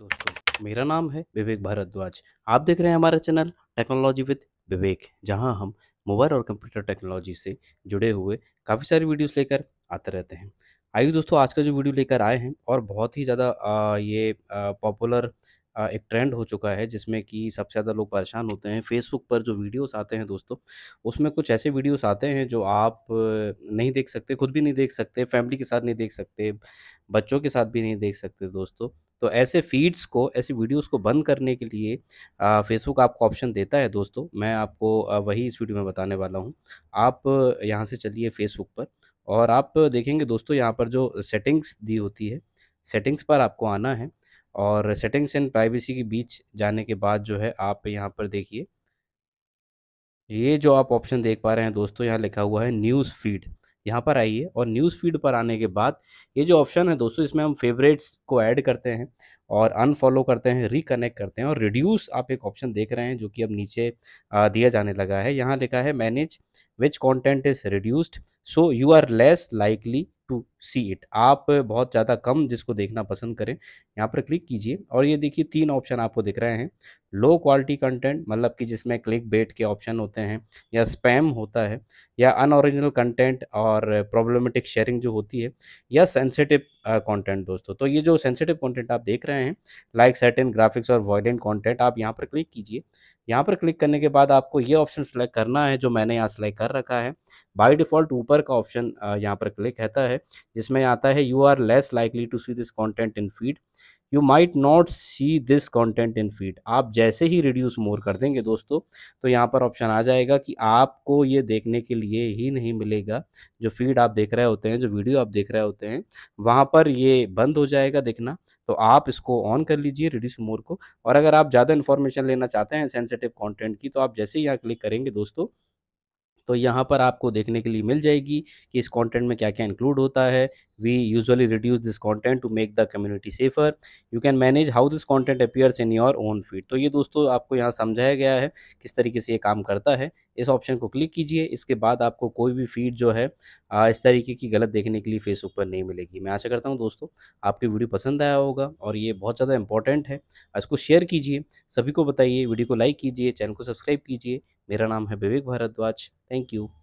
दोस्तों मेरा नाम है विवेक भारद्वाज आप देख रहे हैं हमारा चैनल टेक्नोलॉजी विद विवेक जहां हम मोबाइल और कंप्यूटर टेक्नोलॉजी से जुड़े हुए काफ़ी सारी वीडियोस लेकर आते रहते हैं आइए दोस्तों आज का जो वीडियो लेकर आए हैं और बहुत ही ज़्यादा ये पॉपुलर एक ट्रेंड हो चुका है जिसमें कि सबसे ज़्यादा लोग परेशान होते हैं फेसबुक पर जो वीडियोस आते हैं दोस्तों उसमें कुछ ऐसे वीडियोस आते हैं जो आप नहीं देख सकते खुद भी नहीं देख सकते फैमिली के साथ नहीं देख सकते बच्चों के साथ भी नहीं देख सकते दोस्तों तो ऐसे फीड्स को ऐसी वीडियोस को बंद करने के लिए फेसबुक आपको ऑप्शन देता है दोस्तों मैं आपको वही इस वीडियो में बताने वाला हूँ आप यहाँ से चलिए फेसबुक पर और आप देखेंगे दोस्तों यहाँ पर जो सेटिंग्स दी होती है सेटिंग्स पर आपको आना है और सेटिंग्स एंड प्राइवेसी के बीच जाने के बाद जो है आप यहाँ पर देखिए ये जो आप ऑप्शन देख पा रहे हैं दोस्तों यहाँ लिखा हुआ है न्यूज़ फीड यहाँ पर आइए और न्यूज़ फीड पर आने के बाद ये जो ऑप्शन है दोस्तों इसमें हम फेवरेट्स को ऐड करते हैं और अनफॉलो करते हैं रिकनेक्ट करते हैं और रिड्यूस आप एक ऑप्शन देख रहे हैं जो कि अब नीचे दिया जाने लगा है यहाँ लिखा है manage which content is reduced so you are less likely to see it आप बहुत ज़्यादा कम जिसको देखना पसंद करें यहाँ पर क्लिक कीजिए और ये देखिए तीन ऑप्शन आपको दिख रहे हैं लो क्वालिटी कंटेंट मतलब कि जिसमें क्लिक बेट के ऑप्शन होते हैं या स्पैम होता है या अनओरिजिनल कंटेंट और प्रॉब्लमेटिक शेयरिंग जो होती है या सेंसिटिव कंटेंट दोस्तों तो ये जो सेंसिटिव कंटेंट आप देख रहे हैं लाइक सर्टेन ग्राफिक्स और वॉयेंट कंटेंट आप यहाँ पर क्लिक कीजिए यहाँ पर क्लिक करने के बाद आपको ये ऑप्शन सेलेक्ट करना है जो मैंने यहाँ सेलेक्ट कर रखा है बाई डिफ़ॉल्ट ऊपर का ऑप्शन यहाँ पर क्लिक रहता है जिसमें आता है you are less likely to see this content in feed you might not see this content in feed आप जैसे ही रिड्यूस मोर कर देंगे दोस्तों तो यहाँ पर ऑप्शन आ जाएगा कि आपको ये देखने के लिए ही नहीं मिलेगा जो फीड आप देख रहे होते हैं जो वीडियो आप देख रहे होते हैं वहाँ पर ये बंद हो जाएगा देखना तो आप इसको ऑन कर लीजिए रिड्यूस मोर को और अगर आप ज़्यादा इन्फॉर्मेशन लेना चाहते हैं सेंसिटिव कॉन्टेंट की तो आप जैसे ही यहाँ क्लिक करेंगे दोस्तों तो यहाँ पर आपको देखने के लिए मिल जाएगी कि इस कॉन्टेंट में क्या क्या इंक्लूड होता है we usually reduce this content to make the community safer you can manage how this content appears in your own feed तो ये दोस्तों आपको यहाँ समझाया गया है किस तरीके से ये काम करता है इस ऑप्शन को क्लिक कीजिए इसके बाद आपको कोई भी फीड जो है इस तरीके की गलत देखने के लिए फेसबुक पर नहीं मिलेगी मैं आशा करता हूँ दोस्तों आपकी वीडियो पसंद आया होगा और ये बहुत ज़्यादा इंपॉर्टेंट है इसको शेयर कीजिए सभी को बताइए वीडियो को लाइक कीजिए चैनल को सब्सक्राइब कीजिए मेरा नाम है विवेक भारद्वाज थैंक यू